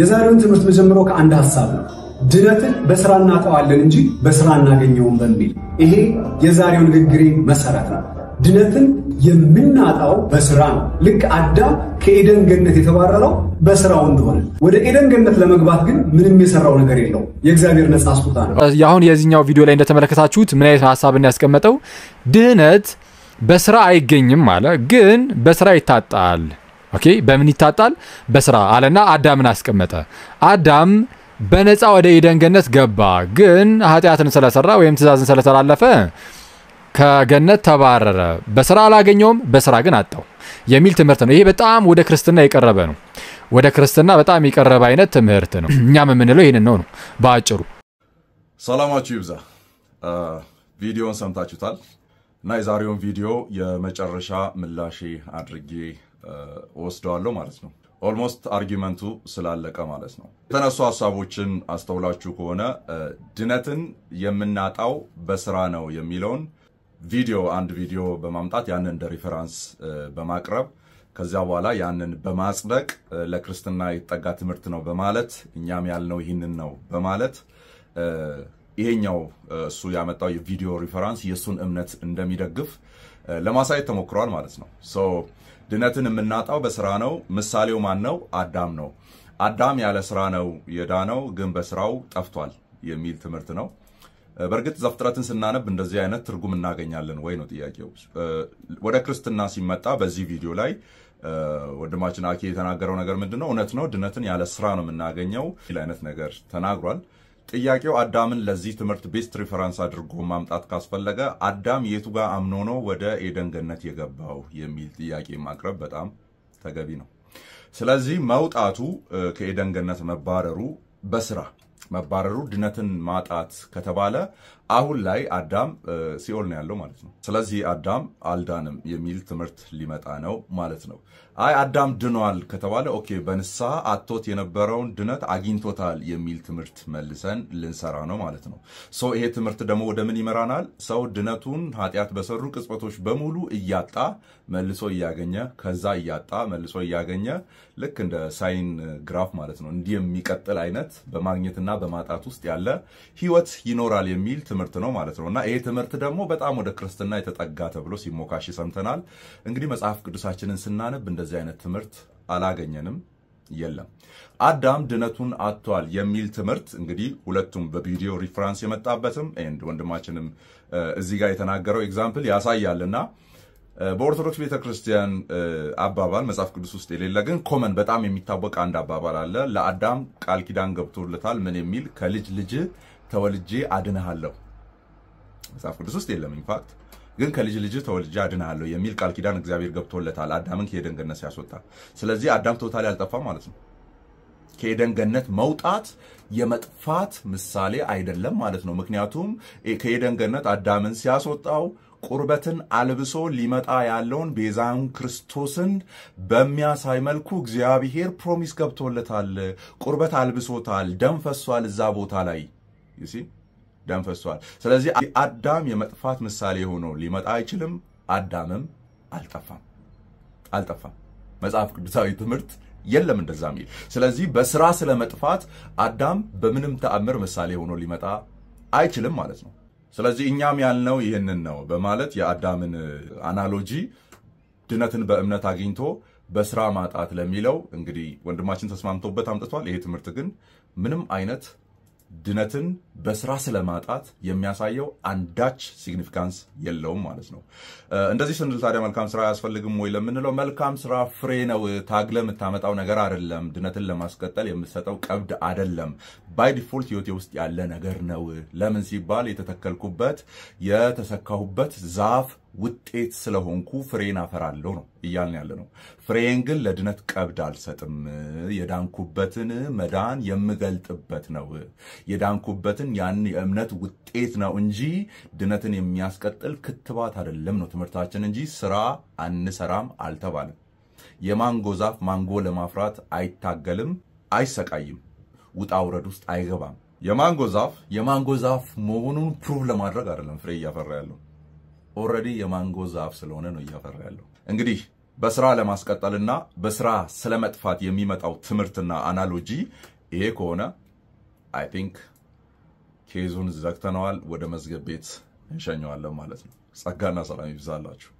የዛሬውን ትምህርት መጀመሪያው ከአንድ ሀሳብ ነው። ድነትን በስራ እናጠዋለን እንጂ በስራ እናገኘውም በሚል ይሄ የዛሬው ንግግሬ መሰረት ነው። ድነትን የምናጣው በስራ ነው። ልክ አዳም ከኤደን ገነት የተባረረው በስራው እንደሆነ፣ ወደ ኤደን ገነት ለመግባት ግን ምንም የሰራው ነገር የለው። የእግዚአብሔር ነጻ ስጦታ ነው። አሁን የዚህኛው ቪዲዮ ላይ እንደተመለከታችሁት ምን አይነት ሀሳብን ያስቀመጠው ድህነት በስራ አይገኝም አለ፣ ግን በስራ ይታጣል ኦኬ በምን ይታጣል? በስራ አለና አዳምን አስቀመጠ። አዳም በነፃ ወደ ኢደን ገነት ገባ። ግን ኃጢአትን ስለሰራ ወይም ትእዛዝን ስለተላለፈ ከገነት ተባረረ። በስራ አላገኘውም፣ በስራ ግን አጣው የሚል ትምህርት ነው። ይሄ በጣም ወደ ክርስትና የቀረበ ነው። ወደ ክርስትና በጣም የቀረበ አይነት ትምህርት ነው። እኛም የምንለው ይህንን ነው ነው በአጭሩ። ሰላማችሁ ይብዛ። ቪዲዮን ሰምታችሁታል እና የዛሬውን ቪዲዮ የመጨረሻ ምላሼ አድርጌ ወስደዋለሁ ማለት ነው። ኦልሞስት አርጊመንቱ ስላለቀ ማለት ነው። የተነሱ ሀሳቦችን አስተውላችሁ ከሆነ ድነትን የምናጣው በስራ ነው የሚለውን ቪዲዮ አንድ ቪዲዮ በማምጣት ያንን እንደ ሪፈራንስ በማቅረብ ከዚያ በኋላ ያንን በማጽደቅ ለክርስትና የተጠጋ ትምህርት ነው በማለት እኛም ያልነው ይህንን ነው በማለት ይሄኛው እሱ ያመጣው የቪዲዮ ሪፈራንስ የእሱን እምነት እንደሚደግፍ ለማሳየት ተሞክሯል ማለት ነው። ድነትን የምናጣው በስራ ነው። ምሳሌው ማን ነው? አዳም ነው። አዳም ያለ ስራ ነው የዳነው፣ ግን በስራው ጠፍቷል የሚል ትምህርት ነው። በእርግጥ ዘፍጥረትን ስናነብ እንደዚህ አይነት ትርጉም እናገኛለን ወይ ነው ጥያቄው። ወደ ክርስትና ሲመጣ በዚህ ቪዲዮ ላይ ወንድማችን አኬ የተናገረው ነገር ምንድን ነው? እውነት ነው፣ ድነትን ያለ ስራ ነው የምናገኘው ይል አይነት ነገር ተናግሯል። ጥያቄው አዳምን ለዚህ ትምህርት ቤስት ሪፈረንስ አድርጎ ማምጣት ካስፈለገ አዳም የቱ ጋር አምኖ ነው ወደ ኤደን ገነት የገባው የሚል ጥያቄ ማቅረብ በጣም ተገቢ ነው። ስለዚህ መውጣቱ ከኤደን ገነት መባረሩ በስራ መባረሩ ድነትን ማጣት ከተባለ አሁን ላይ አዳም ሲኦል ነው ያለው ማለት ነው። ስለዚህ አዳም አልዳንም የሚል ትምህርት ሊመጣ ነው ማለት ነው። አይ አዳም ድኗል ከተባለ ኦኬ፣ በንስሐ አቶት የነበረውን ድነት አግኝቶታል የሚል ትምህርት መልሰን ልንሰራ ነው ማለት ነው። ሶ ይሄ ትምህርት ደግሞ ወደ ምን ይመራናል? ሰው ድነቱን ኃጢአት በሰሩ ቅጽበቶች በሙሉ እያጣ መልሶ እያገኘ ከዛ እያጣ መልሶ እያገኘ ልክ እንደ ሳይን ግራፍ ማለት ነው እንዲህ የሚቀጥል አይነት በማግኘትና በማጣት ውስጥ ያለ ህይወት ይኖራል የሚል ትምህርት ነው ማለት ነው እና ይህ ትምህርት ደግሞ በጣም ወደ ክርስትና የተጠጋ ተብሎ ሲሞካሽ ሰምተናል። እንግዲህ መጽሐፍ ቅዱሳችንን ስናነብ እንደዚህ አይነት ትምህርት አላገኘንም። የለም አዳም ድነቱን አጥቷል የሚል ትምህርት እንግዲህ ሁለቱም በቪዲዮ ሪፍራንስ የመጣበትም ኤንድ ወንድማችንም እዚህ ጋር የተናገረው ኤግዛምፕል ያሳያልና በኦርቶዶክስ ቤተክርስቲያን አባባል መጽሐፍ ቅዱስ ውስጥ የሌለ ግን ኮመን በጣም የሚታወቅ አንድ አባባል አለ። ለአዳም ቃል ኪዳን ገብቶለታል። ምን የሚል ከልጅ ልጅ ተወልጄ አድንሃለሁ። መጽሐፍ ቅዱስ ውስጥ የለም። ኢንፋክት ግን ከልጅ ልጅ ተወልጄ አድንሃለሁ የሚል ቃል ኪዳን እግዚአብሔር ገብቶለታል አዳምን ከኤደን ገነት ሲያስወጣ። ስለዚህ አዳም ቶታል ያልጠፋ ማለት ነው። ከኤደን ገነት መውጣት የመጥፋት ምሳሌ አይደለም ማለት ነው። ምክንያቱም ከኤደን ገነት አዳምን ሲያስወጣው ቁርበትን አልብሶ ሊመጣ ያለውን ቤዛን ክርስቶስን በሚያሳይ መልኩ እግዚአብሔር ፕሮሚስ ገብቶለታል። ቁርበት አልብሶታል። ደም ፈሷል። እዛ ቦታ ላይ ደም ፈሷል። ስለዚህ አዳም የመጥፋት ምሳሌ ሆኖ ሊመጣ አይችልም። አዳምም አልጠፋም አልጠፋም። መጽሐፍ ቅዱሳዊ ትምህርት የለም እንደዛ የሚል። ስለዚህ በስራ ስለመጥፋት አዳም በምንም ተአምር ምሳሌ ሆኖ ሊመጣ አይችልም ማለት ነው። ስለዚህ እኛም ያልነው ይህንን ነው በማለት የአዳምን አናሎጂ ድነትን በእምነት አግኝቶ በስራ ማጣት ለሚለው እንግዲህ ወንድማችን ተስማምቶበት አምጥቷል። ይሄ ትምህርት ግን ምንም አይነት ድነትን በስራ ስለማጣት የሚያሳየው አንዳች ሲግኒፊካንስ የለውም ማለት ነው። እንደዚህ ስንል ታዲያ መልካም ስራ አያስፈልግም ወይ ለምንለው መልካም ስራ ፍሬ ነው። ታግለ የምታመጣው ነገር አይደለም። ድነትን ለማስቀጠል የምትሰጠው ቀብድ አይደለም። ባይ ዲፎልት ህይወቴ ውስጥ ያለ ነገር ነው። ለምን ሲባል የተተከልኩበት የተሰካሁበት ዛፍ ውጤት ስለሆንኩ ፍሬን አፈራለሁ ነው እያልን ያለ ነው። ፍሬን ግን ለድነት ቀብድ አልሰጥም። የዳንኩበትን መዳን የምገልጥበት ነው። የዳንኩበትን ያን የእምነት ውጤት ነው እንጂ ድነትን የሚያስቀጥል ክትባት አይደለም ነው ትምህርታችን እንጂ ስራ አንሰራም አልተባለም። የማንጎ ዛፍ ማንጎ ለማፍራት አይታገልም፣ አይሰቃይም፣ ውጣ ውረድ ውስጥ አይገባም። የማንጎ ዛፍ የማንጎ ዛፍ መሆኑን ፕሩቭ ለማድረግ አይደለም ፍሬ እያፈራ ያለው። ኦረዲ የማንጎ ዛፍ ስለሆነ ነው እያፈራ ያለው። እንግዲህ በስራ ለማስቀጠልና በስራ ስለመጥፋት የሚመጣው ትምህርትና አናሎጂ ይሄ ከሆነ አይ ቲንክ ኬዙን ዘግተነዋል። ወደ መዝገብ ቤት እንሸኘዋለን ማለት ነው። ጸጋና ሰላም ይብዛላችሁ።